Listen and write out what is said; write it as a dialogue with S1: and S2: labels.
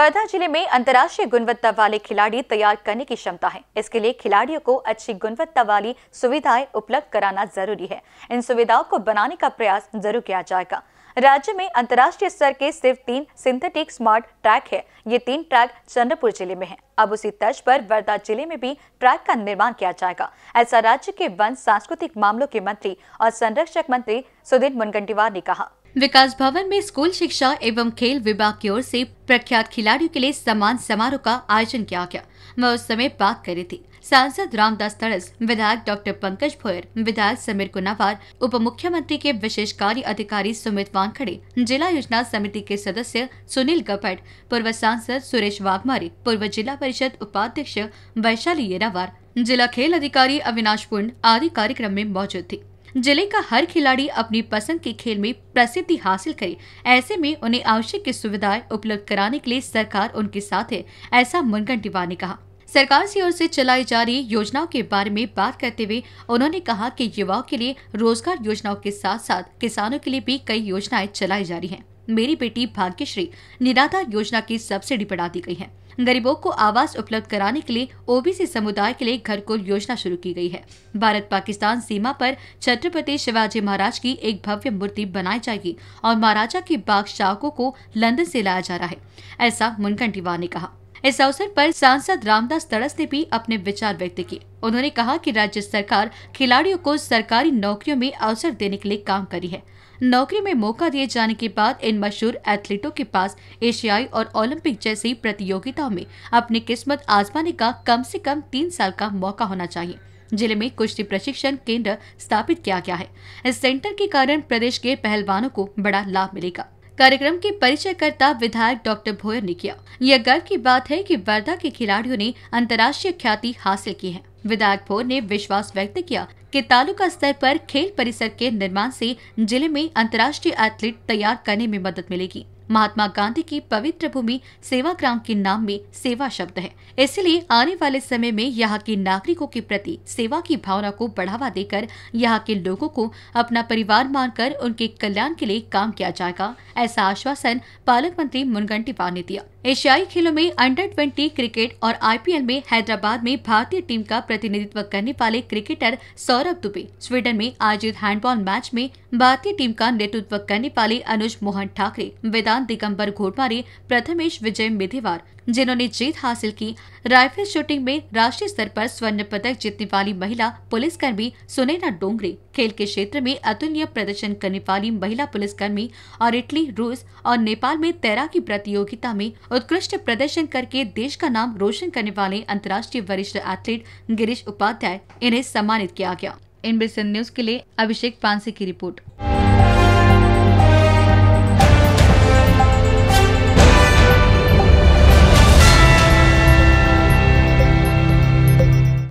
S1: वर्धा जिले में अंतर्राष्ट्रीय गुणवत्ता वाले खिलाड़ी तैयार करने की क्षमता है इसके लिए खिलाड़ियों को अच्छी गुणवत्ता वाली सुविधाएं उपलब्ध कराना जरूरी है इन सुविधाओं को बनाने का प्रयास जरूर किया जाएगा राज्य में अंतर्राष्ट्रीय स्तर के सिर्फ तीन सिंथेटिक स्मार्ट ट्रैक है ये तीन ट्रैक चंद्रपुर जिले में है अब उसी तर्ज पर वर्धा जिले में भी ट्रैक का निर्माण किया जाएगा ऐसा राज्य के वन सांस्कृतिक मामलों के मंत्री और संरक्षक मंत्री सुधीर मुनगंटीवार ने कहा विकास भवन में स्कूल शिक्षा एवं खेल विभाग की ओर से प्रख्यात खिलाड़ियों के लिए सम्मान समारोह का आयोजन किया गया मैं उस समय बात कर रही थी सांसद रामदास तड़स विधायक डॉक्टर पंकज भोयर विधायक समीर कुनावार उप मुख्यमंत्री के विशेष कार्य अधिकारी सुमित वानखड़े जिला योजना समिति के सदस्य सुनील गपट पूर्व सांसद सुरेश वाघमारी पूर्व जिला परिषद उपाध्यक्ष वैशाली येरावार जिला खेल अधिकारी अविनाश पुंड आदि कार्यक्रम में मौजूद थी जिले का हर खिलाड़ी अपनी पसंद के खेल में प्रसिद्धि हासिल करे ऐसे में उन्हें आवश्यक सुविधाएं उपलब्ध कराने के लिए सरकार उनके साथ है ऐसा मुनगन टिवार ने कहा सरकार की ओर से चलाई जा रही योजनाओं के बारे में बात करते हुए उन्होंने कहा कि युवाओं के लिए रोजगार योजनाओं के साथ साथ किसानों के लिए भी कई योजनाएं चलाई जा रही हैं। मेरी बेटी भाग्यश्री निराधार योजना की सब्सिडी बढ़ा दी गई है गरीबों को आवास उपलब्ध कराने के लिए ओबीसी समुदाय के लिए घर को योजना शुरू की गई है भारत पाकिस्तान सीमा पर छत्रपति शिवाजी महाराज की एक भव्य मूर्ति बनाई जाएगी और महाराजा के बाग शावकों को लंदन से लाया जा रहा है ऐसा मुनकंटीवार ने कहा इस अवसर पर सांसद रामदास तड़स ने भी अपने विचार व्यक्त किए उन्होंने कहा कि राज्य सरकार खिलाड़ियों को सरकारी नौकरियों में अवसर देने के लिए काम करी है नौकरी में मौका दिए जाने के बाद इन मशहूर एथलीटों के पास एशियाई और ओलंपिक जैसी प्रतियोगिताओं में अपनी किस्मत आजमाने का कम से कम तीन साल का मौका होना चाहिए जिले में कुश्ती प्रशिक्षण केंद्र स्थापित किया गया है इस सेंटर के कारण प्रदेश के पहलवानों को बड़ा लाभ मिलेगा कार्यक्रम के परिचयकर्ता विधायक डॉक्टर भोयर ने किया यह गर्व की बात है कि वर्धा के खिलाड़ियों ने अंतर्राष्ट्रीय ख्याति हासिल की है विधायक भोयर ने विश्वास व्यक्त किया कि तालुका स्तर पर खेल परिसर के निर्माण से जिले में अंतर्राष्ट्रीय एथलीट तैयार करने में मदद मिलेगी महात्मा गांधी की पवित्र भूमि सेवाग्राम के नाम में सेवा शब्द है इसलिए आने वाले समय में यहाँ के नागरिकों के प्रति सेवा की भावना को बढ़ावा देकर यहाँ के लोगों को अपना परिवार मानकर उनके कल्याण के लिए काम किया जाएगा ऐसा आश्वासन पालक मंत्री मुनगन टिपार ने दिया एशियाई खेलों में अंडर ट्वेंटी क्रिकेट और आईपीएल में हैदराबाद में भारतीय टीम का प्रतिनिधित्व करने वाले क्रिकेटर सौरभ दुबे स्वीडन में आयोजित हैंडबॉल मैच में भारतीय टीम का नेतृत्व करने वाले अनुज मोहन ठाकरे वेदांत दिगंबर घोटमारे प्रथमेश विजय मेधेवार जिन्होंने जीत हासिल की राइफल शूटिंग में राष्ट्रीय स्तर पर स्वर्ण पदक जीतने वाली महिला पुलिसकर्मी सुनैना डोंगरे खेल के क्षेत्र में अतुलनीय प्रदर्शन करने वाली महिला पुलिसकर्मी और इटली रूस और नेपाल में तैराकी प्रतियोगिता में उत्कृष्ट प्रदर्शन करके देश का नाम रोशन करने वाले अंतर्राष्ट्रीय वरिष्ठ एथलीट गिरीश उपाध्याय इन्हें सम्मानित किया गया एनबीसी न्यूज के लिए अभिषेक पांसी की रिपोर्ट